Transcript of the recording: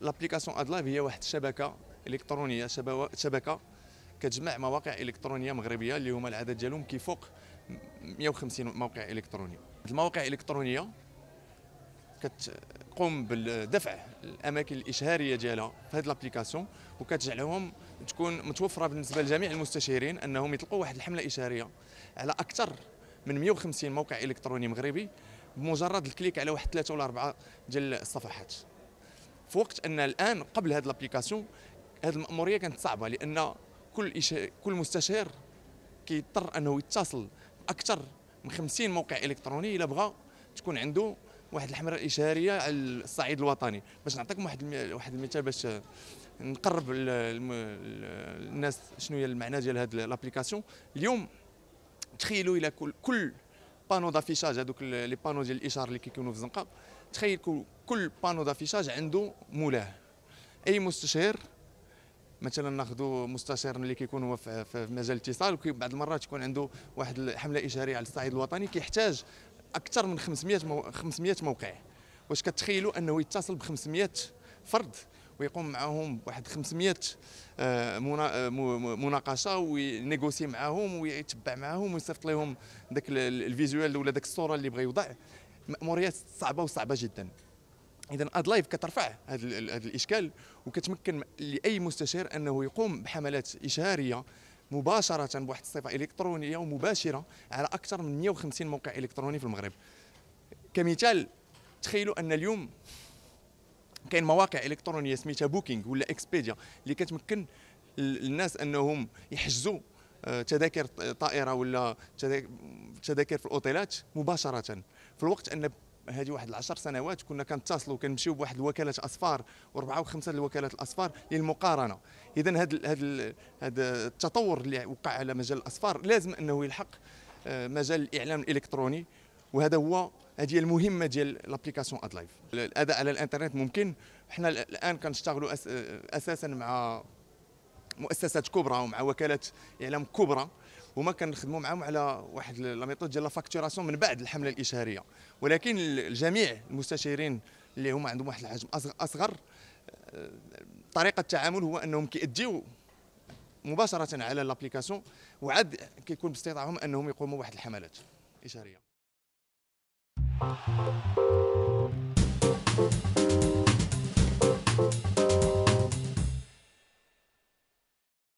لابليكاسيون ادلايف هي واحد الشبكه الكترونيه شبكه كتجمع مواقع الكترونيه مغربيه اللي هما العدد ديالهم كيفوق 150 موقع الكتروني المواقع الالكترونيه كتقوم بالدفع الاماكن الاشهاريه ديالها في هذه الابليكاسيون وكتجعلهم تكون متوفره بالنسبه لجميع المستشارين انهم يطلقوا واحد الحمله اشهاريه على اكثر من 150 موقع الكتروني مغربي بمجرد الكليك على واحد ثلاثه ولا اربعه ديال الصفحات في وقت ان الان قبل هذه الابليكاسيون هذه الماموريه كانت صعبه لان كل إش... كل مستشار كيضطر انه يتصل باكثر من 50 موقع الكتروني الا بغى تكون عنده واحد الحمراء اشاريه على الصعيد الوطني باش نعطيكم واحد واحد المثال باش نقرب الناس شنو هي المعنى ديال هذه لابليكاسيون اليوم تخيلوا الى كل كل بانو دافيشاج هذوك لي بانو ديال الاشاره اللي كيكونوا في الزنقه تخيل كل بانو دافيشاج عنده مولاه اي مستشير مثلا ناخذوا مستشار اللي كيكون هو في مجال الاتصال بعض المرات تكون عنده واحد الحمله اشاريه على الصعيد الوطني كيحتاج اكثر من 500 مو... 500 موقع واش كتخيلوا انه يتصل ب 500 فرد ويقوم معهم واحد 500 آه، آه، مناقشه وينيغوسي معاهم ويتبع معاهم ويصيفط لهم ذاك الفيزوال ولا ذاك الصوره اللي بغى يوضع ماموريات صعبه وصعبه جدا اذا اد لايف كترفع هذا الاشكال وكتمكن لاي مستشار انه يقوم بحملات اشهاريه مباشره بواحد الصفه الكترونيه ومباشره على اكثر من 150 موقع الكتروني في المغرب كمثال تخيلوا ان اليوم كاين مواقع الكترونيه سميتها بوكينغ ولا اكسبيديا اللي كتمكن الناس انهم يحجزوا آه، تذاكر طائره ولا تذاكر في الاوتيلات مباشره في الوقت ان هذه واحد العشر سنوات كنا كنتصلوا كنمشيو بواحد الوكالات اصفار واربعه وخمسه ديال الوكالات الاصفار للمقارنه اذا هذا هذا هذا التطور اللي وقع على مجال الاصفار لازم انه يلحق آه، مجال الاعلام الالكتروني وهذا هو هذه المهمه ديال لابليكاسيون اد لايف الاداء على الانترنت ممكن حنا الان كنشتغلوا اساسا مع مؤسسات كبرى ومع وكالات اعلام كبرى هما كنخدموا معاهم على واحد لا ميثود ديال لا من بعد الحمله الاشهاريه ولكن الجميع المستشارين اللي هما عندهم واحد الحجم اصغر آه، طريقه التعامل هو انهم كيأديو مباشره على لابليكاسيون وعاد كيكون باستطاعهم انهم يقوموا بواحد الحملات اشهاريه